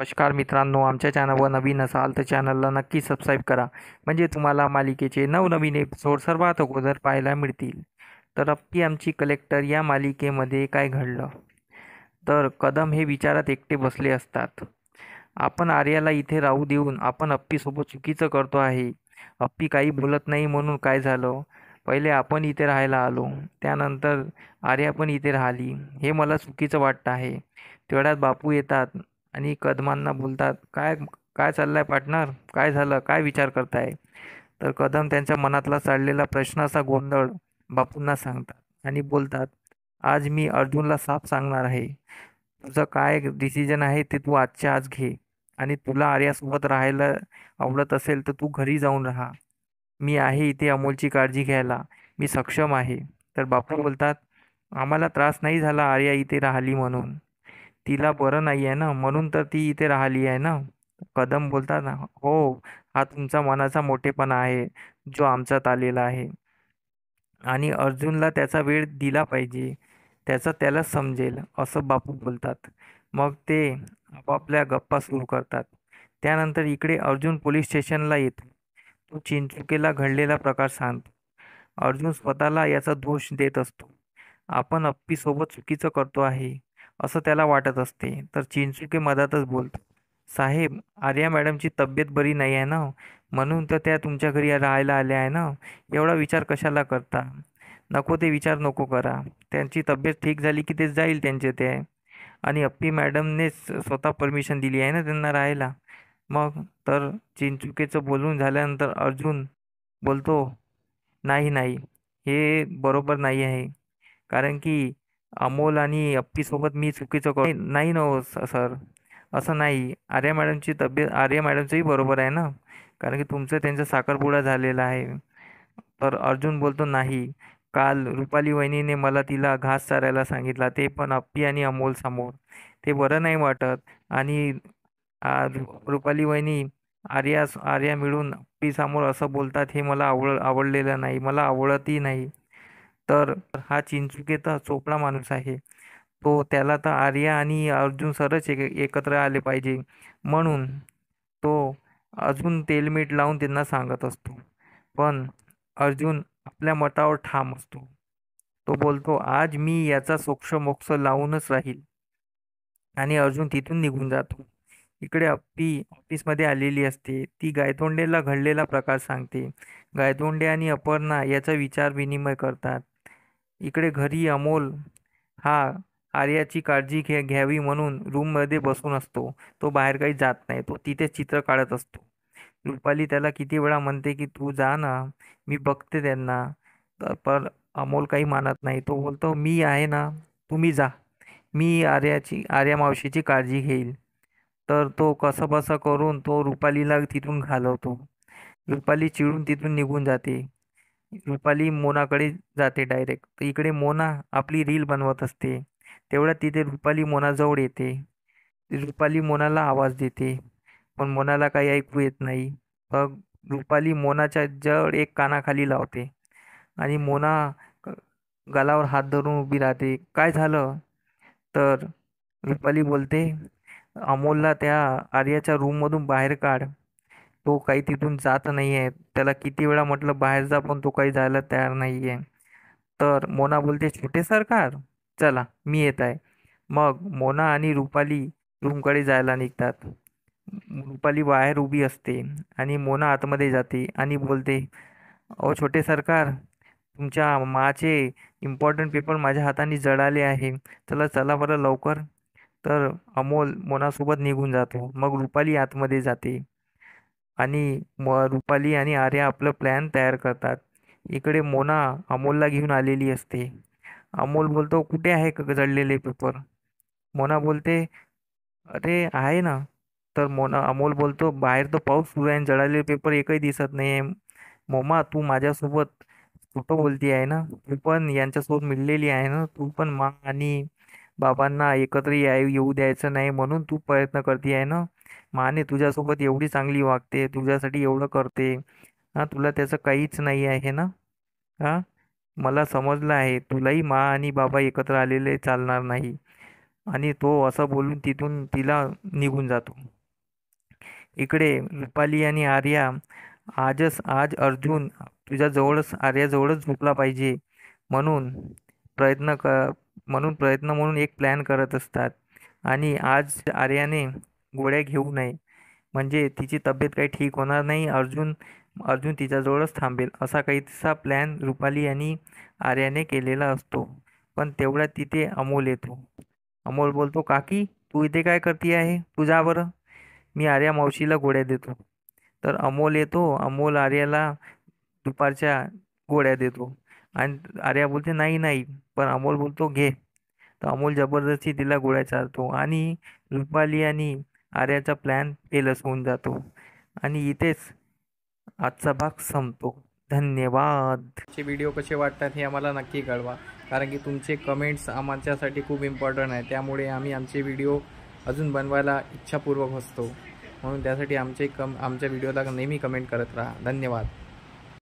नमस्कार मित्रांनो आमच्या चॅनलवर नवीन असाल तर चॅनलला नक्की सबस्क्राईब करा म्हणजे तुम्हाला मालिकेचे नवनवीन एपिसोड सर्वात अगोदर पाहायला मिळतील तर अप्पी आमची कलेक्टर या मालिकेमध्ये काय घडलं तर कदम हे विचारात एकटे बसले असतात आपण आर्याला इथे राहू देऊन आपण अप्पीसोबत चुकीचं करतो आहे अप्पी काही बोलत नाही म्हणून काय झालं पहिले आपण इथे राहायला आलो त्यानंतर आर्या पण इथे राहिली हे मला चुकीचं वाटतं आहे तेवढ्यात बापू येतात आणि कदमांना बोलतात काय काय चाललं आहे पार्टनर काय झालं काय विचार करताय तर कदम त्यांच्या मनातला चाललेला प्रश्नाचा गोंधळ बापूंना सांगतात आणि बोलतात आज मी अर्जुनला साफ सांगणार आहे तुझं काय डिसिजन आहे ते तू आजच्या आज घे आणि तुला आर्यासोबत राहायला आवडत असेल तर तू घरी जाऊन राहा मी आहे इथे अमोलची काळजी घ्यायला मी सक्षम आहे तर बापू बोलतात आम्हाला त्रास नाही झाला आर्या इथे राहिली म्हणून तिला बरं नाही आहे ना म्हणून तर ती इथे राहिली आहे ना कदम बोलतात ना हो हा तुमचा मनाचा मोठेपणा आहे जो आमच्यात आलेला आहे आणि अर्जुनला त्याचा वेळ दिला पाहिजे त्याचा त्याला समजेल असं बापू बोलतात मग ते आपापल्या गप्पा सुरू करतात त्यानंतर इकडे अर्जुन पोलीस स्टेशनला येतो तो चिंचुकेला घडलेला प्रकार सांगतो अर्जुन स्वतःला याचा दोष देत असतो आपण अप्पीसोबत चुकीचं करतो आहे असं त्याला वाटत असते तर चिंचुके मधातच बोलतो साहेब आर्या मॅडमची तब्येत बरी नाही आहे ना हो? म्हणून तर त्या तुमच्या घरी राहायला आल्या आहे ना हो? एवढा विचार कशाला करता नको ते विचार नको करा त्यांची तब्येत ठीक झाली की ते जाईल त्यांचे ते आणि अप्पी मॅडमनेच स्वतः परमिशन दिली आहे ना त्यांना राहायला मग तर चिंचुकेचं बोलून झाल्यानंतर अर्जुन बोलतो नाही नाही हे बरोबर नाही आहे कारण की अमोल आणि अप्पीसोबत मी चुकीचं करू नाही ना हो, सर असं नाही आर्या मॅडमची तब्येत आर्या मॅडमचंही बरोबर आहे ना कारण की तुमचं त्यांचा साखरपुडा झालेला आहे तर अर्जुन बोलतो नाही काल रुपाली वहिनीने मला तिला घास चारायला सांगितला ते पण अप्पी आणि अमोल समोर ते बरं नाही वाटत आणि रुपाली वहिनी आर्या आर्या मिळून अप्पी समोर असं बोलतात हे मला आवड आवडलेलं नाही मला आवडतही नाही तर हा चिंचुकेचा चोपडा माणूस आहे तो त्याला तर आर्या आणि अर्जुन सरच एक एकत्र आले पाहिजे म्हणून तो अजून तेलमीठ लावून त्यांना सांगत असतो पण अर्जुन आपल्या मतावर ठाम असतो तो बोलतो आज मी याचा सोक्ष मोक्ष लावूनच राहील आणि अर्जुन तिथून निघून जातो इकडे अप्पी ऑफिसमध्ये आलेली असते ती गायतोंडेला घडलेला प्रकार सांगते गायतोंडे आणि अपर्णा याचा विचार विनिमय करतात इकडे घरी अमोल हा आर्याची काळजी घे घ्यावी म्हणून रूममध्ये बसून असतो तो बाहेर काही जात नाही तो तिथे चित्र काढत असतो रुपाली त्याला किती वेळा म्हणते की तू जा ना मी बघते त्यांना तर पण अमोल काही मानत नाही तो बोलतो मी आहे ना तुम्ही जा मी आर्याची आर्या मावशीची काळजी घेईल तर तो कसं बसं करून तो रुपालीला तिथून घालवतो रुपाली चिडून तिथून निघून जाते रुपाली मोनाकडे जाते डायरेक्ट तर इकडे मोना आपली रील बनवत असते तेवढ्या तिथे रुपाली मोनाजवळ येते रुपाली मोनाला आवाज देते पण मोनाला काही ऐकू येत नाही मग रुपाली मोनाच्या जड एक कानाखाली लावते आणि मोना गालावर हात धरून उभी राहते काय झालं तर रुपाली बोलते अमोलला त्या आर्याच्या रूममधून बाहेर काढ तो काही तिथून जात नाही आहे त्याला किती वेळा म्हटलं बाहेर जा पण तो काही जायला तयार नाही आहे तर मोना बोलते छोटे सरकार चला मी येत आहे मग मोना आणि रुपाली रूमकडे जायला निघतात रुपाली बाहेर उभी असते आणि मोना आतमध्ये जाते आणि बोलते अहो छोटे सरकार तुमच्या माचे इम्पॉर्टंट पेपर माझ्या हाताने जळाले आहे चला चला बरं लवकर तर अमोल मोनासोबत निघून जातो मग रुपाली आतमध्ये जाते आणि म रुपाली आणि आर्या आपलं प्लॅन तयार करतात इकडे मोना अमोलला घेऊन आलेली असते अमोल बोलतो कुठे आहे क जळलेले पेपर मोना बोलते अरे आहे ना तर मोना अमोल बोलतो बाहेर तर पाऊस सुरू आहे आणि जळालेले पेपर एकही दिसत नाही आहे मोमा तू माझ्यासोबत खोटं बोलती आहे ना तू पण यांच्यासोबत मिळलेली आहे ना तू पण मा आणि बाबांना एकत्र येऊ द्यायचं नाही म्हणून तू प्रयत्न करते आहे ना माने तुझ्यासोबत एवढी चांगली वागते तुझ्यासाठी एवढं करते हां तुला त्याचं काहीच नाही आहे ना हां मला समजलं आहे तुलाही मा आणि बाबा एकत्र आलेले चालणार नाही आणि तो असं बोलून तिथून तिला निघून जातो इकडे रुपाली आणि आर्या आजच आज अर्जुन तुझ्या जवळच आर्याजवळच झोपला पाहिजे म्हणून प्रयत्न क म्हणून प्रयत्न म्हणून एक प्लॅन करत असतात आणि आज आर्याने गोळ्या घेऊ नये म्हणजे तिची तब्येत काही ठीक होणार नाही अर्जुन अर्जुन तिच्याजवळच थांबेल असा काहीसा प्लॅन रुपाली आणि आर्याने केलेला असतो पण तेवढ्या तिथे अमोल येतो अमोल बोलतो काकी तू इथे काय करती आहे तुझा बरं मी आर्या मावशीला गोळ्या देतो तर अमोल येतो अमोल आर्याला दुपारच्या गोळ्या देतो आणि आर्या बोलते नाही नाही पण अमोल बोलतो घे तर अमोल जबरदस्ती तिला गोळ्या चालतो आणि रुपाली आणि आर्याचा प्लॅन फेलच होऊन जातो आणि इथेच आजचा भाग संपतो धन्यवाद हे व्हिडिओ कसे वाटतात हे आम्हाला नक्की कळवा कारण की तुमचे कमेंट्स आमच्यासाठी खूप इम्पॉर्टंट आहे त्यामुळे आम्ही आमचे व्हिडिओ अजून बनवायला इच्छापूर्वक असतो म्हणून त्यासाठी आमचे कम आमच्या व्हिडिओला नेहमी कमेंट करत राहा धन्यवाद